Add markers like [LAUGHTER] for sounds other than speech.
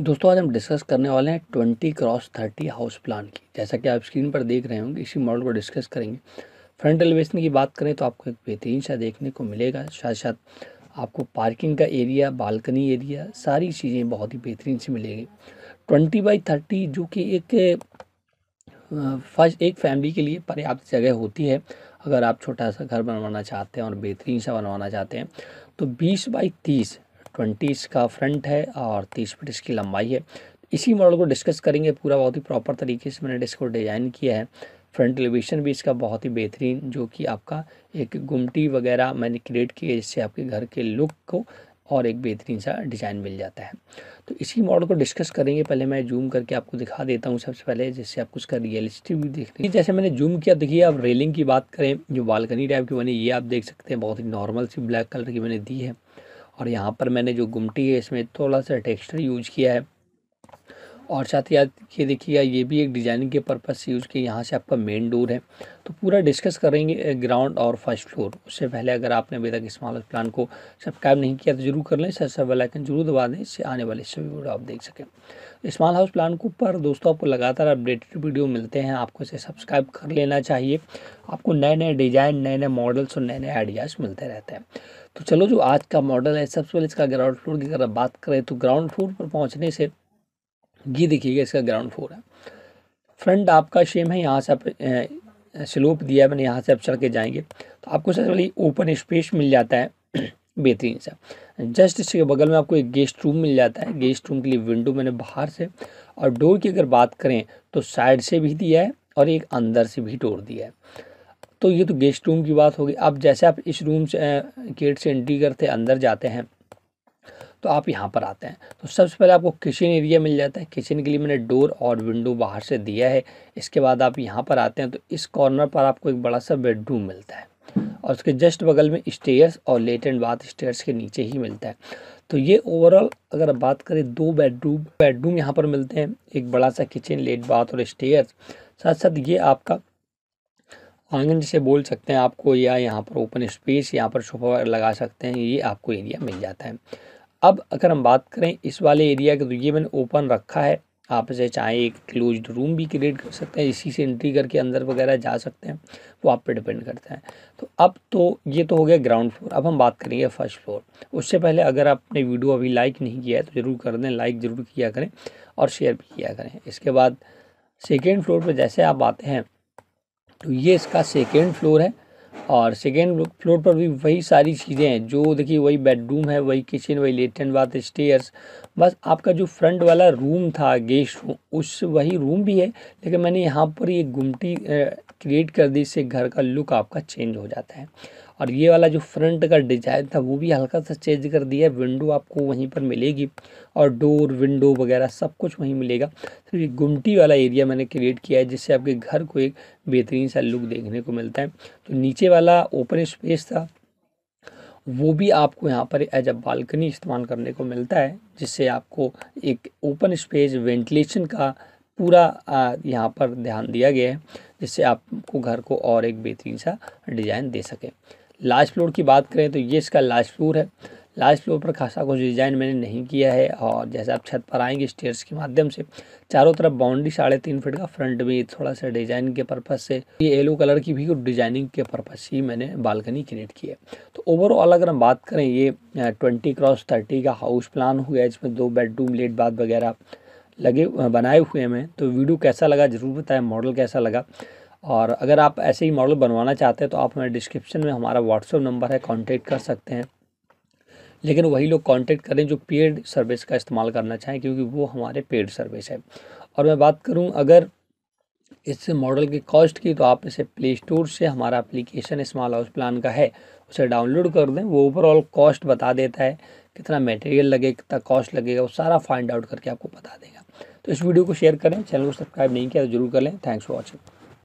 दोस्तों आज हम डिस्कस करने वाले हैं twenty cross thirty house plan की जैसा कि आप स्क्रीन पर देख रहे होंगे इसी मॉडल को डिस्कस करेंगे फ्रंट एलिवेशन की बात करें तो आपको एक बेहतरीन सा देखने को मिलेगा साथ साथ आपको पार्किंग का एरिया बालकनी एरिया सारी चीज़ें बहुत ही बेहतरीन से मिलेगी ट्वेंटी बाई थर्टी जो कि एक फर्स्ट एक फैमिली के लिए पर्याप्त जगह होती है अगर आप छोटा सा घर बनवाना चाहते हैं और बेहतरीन सा बनवाना चाहते हैं तो बीस बाई तीस ट्वेंटी इसका फ्रंट है और तीस फिट इसकी लंबाई है इसी मॉडल को डिस्कस करेंगे पूरा बहुत ही प्रॉपर तरीके से मैंने इसको डिज़ाइन किया है फ्रंट एलिवेशन भी इसका बहुत ही बेहतरीन जो कि आपका एक गुमटी वगैरह मैंने क्रिएट किया है जिससे आपके घर के लुक को और एक बेहतरीन सा डिज़ाइन मिल जाता है तो इसी मॉडल को डिस्कस करेंगे पहले मैं जूम करके आपको दिखा देता हूँ सबसे पहले जिससे आपको उसका रियलिस्टिक भी देखने जैसे मैंने जूम किया देखिए आप रेलिंग की बात करें जो बालकनी टाइप की बनी ये आप देख सकते हैं बहुत ही नॉर्मल सी ब्लैक कलर की मैंने दी है और यहाँ पर मैंने जो गुमटी है इसमें थोड़ा सा टेक्सचर यूज किया है और साथ ही साथ ये देखिएगा ये भी एक डिजाइनिंग के पर्पज़ से यूज किया यहाँ से आपका मेन डोर है तो पूरा डिस्कस करेंगे ग्राउंड और फर्स्ट फ्लोर उससे पहले अगर आपने अभी तक स्मॉल प्लान को सब्सक्राइब नहीं किया तो जरूर कर लें सर सब बेलाइकन जरूर दबा दें इससे आने वाले सभी वीडियो आप देख सकें स्मॉल हाउस प्लान के ऊपर दोस्तों आपको लगातार अपडेटेड वीडियो मिलते हैं आपको इसे सब्सक्राइब कर लेना चाहिए आपको नए नए डिज़ाइन नए नए मॉडल्स और नए नए आइडियाज़ मिलते रहते हैं तो चलो जो आज का मॉडल है सबसे पहले इसका ग्राउंड फ्लोर की अगर बात करें तो ग्राउंड फ्लोर पर पहुँचने से ये देखिएगा इसका ग्राउंड फ्लोर है फ्रंट आपका सेम है यहाँ से आप स्लोप दिया है मैंने यहाँ से आप चढ़ के जाएंगे तो आपको सबसे पहले ओपन स्पेस मिल जाता है [CLEARS THROAT] बेहतरीन सा जस्ट इसके बगल में आपको एक गेस्ट रूम मिल जाता है गेस्ट रूम के लिए विंडो मैंने बाहर से और डोर की अगर बात करें तो साइड से भी दिया है और एक अंदर से भी डोर दिया है तो ये तो गेस्ट रूम की बात होगी अब जैसे आप इस रूम से गेट से एंट्री करते अंदर जाते हैं तो आप यहाँ पर आते हैं तो सबसे पहले आपको किचन एरिया मिल जाता है किचन के लिए मैंने डोर और विंडो बाहर से दिया है इसके बाद आप यहाँ पर आते हैं तो इस कॉर्नर पर आपको एक बड़ा सा बेडरूम मिलता है और उसके जस्ट बगल में स्टेयर्स और लेट एंड बाथ स्टेयर्स के नीचे ही मिलता है तो ये ओवरऑल अगर बात करें दो बेडरूम बेडरूम यहाँ पर मिलते हैं एक बड़ा सा किचन लेट बाथ और स्टेयर्स साथ साथ ये आपका आंगन जिसे बोल सकते हैं आपको या यहाँ पर ओपन स्पेस यहाँ पर सोफा लगा सकते हैं ये आपको एरिया मिल जाता है अब अगर हम बात करें इस वाले एरिया के तो ये मैंने ओपन रखा है आप इसे चाहे एक क्लोज रूम भी क्रिएट कर सकते हैं इसी से एंट्री करके अंदर वगैरह जा सकते हैं वो आप पे डिपेंड करता है तो अब तो ये तो हो गया ग्राउंड फ्लोर अब हम बात करेंगे फर्स्ट फ्लोर उससे पहले अगर आपने वीडियो अभी लाइक नहीं किया है तो ज़रूर कर दें लाइक ज़रूर किया करें और शेयर भी किया करें इसके बाद सेकेंड फ्लोर पर जैसे आप आते हैं तो ये इसका सेकेंड फ्लोर है और सेकेंड फ्लोर पर भी वही सारी चीज़ें हैं जो देखिए वही बेडरूम है वही किचन वही लेटन बाथ स्टेयर्स बस आपका जो फ्रंट वाला रूम था गेस्ट रूम उस वही रूम भी है लेकिन मैंने यहाँ पर ये गुमटी क्रिएट कर दी इससे घर का लुक आपका चेंज हो जाता है और ये वाला जो फ्रंट का डिजाइन था वो भी हल्का सा चेंज कर दिया है विंडो आपको वहीं पर मिलेगी और डोर विंडो वगैरह सब कुछ वहीं मिलेगा तो ये गुमटी वाला एरिया मैंने क्रिएट किया है जिससे आपके घर को एक बेहतरीन सा लुक देखने को मिलता है तो नीचे वाला ओपन स्पेस था वो भी आपको यहाँ पर एज अ बालकनी इस्तेमाल करने को मिलता है जिससे आपको एक ओपन स्पेस वेंटिलेशन का पूरा यहाँ पर ध्यान दिया गया है जिससे आपको घर को और एक बेहतरीन सा डिज़ाइन दे सकें लास्ट फ्लोर की बात करें तो ये इसका लास्ट फ्लोर है लास्ट फ्लोर पर खासा कुछ डिज़ाइन मैंने नहीं किया है और जैसे आप छत पर आएंगे स्टेयर्स के माध्यम से चारों तरफ बाउंड्री साढ़े तीन फीट का फ्रंट में थोड़ा सा डिज़ाइन के पर्पज़ से ये येलो कलर की भी डिज़ाइनिंग के पर्पज़ से ही मैंने बालकनी क्रिएट की है तो ओवरऑल अगर हम बात करें ये ट्वेंटी क्रॉस थर्टी का हाउस प्लान हुआ है जिसमें दो बेडरूम लेट बाथ वगैरह लगे बनाए हुए हैं तो वीडियो कैसा लगा ज़रूर बताया मॉडल कैसा लगा और अगर आप ऐसे ही मॉडल बनवाना चाहते हैं तो आप हमारे डिस्क्रिप्शन में हमारा व्हाट्सअप नंबर है कॉन्टेक्ट कर सकते हैं लेकिन वही लोग कॉन्टेक्ट करें जो पेड सर्विस का इस्तेमाल करना चाहें क्योंकि वो हमारे पेड सर्विस है और मैं बात करूँ अगर इस मॉडल की कॉस्ट की तो आप इसे प्ले स्टोर से हमारा एप्लीकेशन स्मॉल हाउस प्लान का है उसे डाउनलोड कर दें वो ओवरऑल कॉस्ट बता देता है कितना मटेरियल लगे कितना कॉस्ट लगेगा वो सारा फाइंड आउट करके आपको बता देगा तो इस वीडियो को शेयर करें चैनल को सब्सक्राइब नहीं किया तो जरूर कर लें थैंक्स फॉर वॉचिंग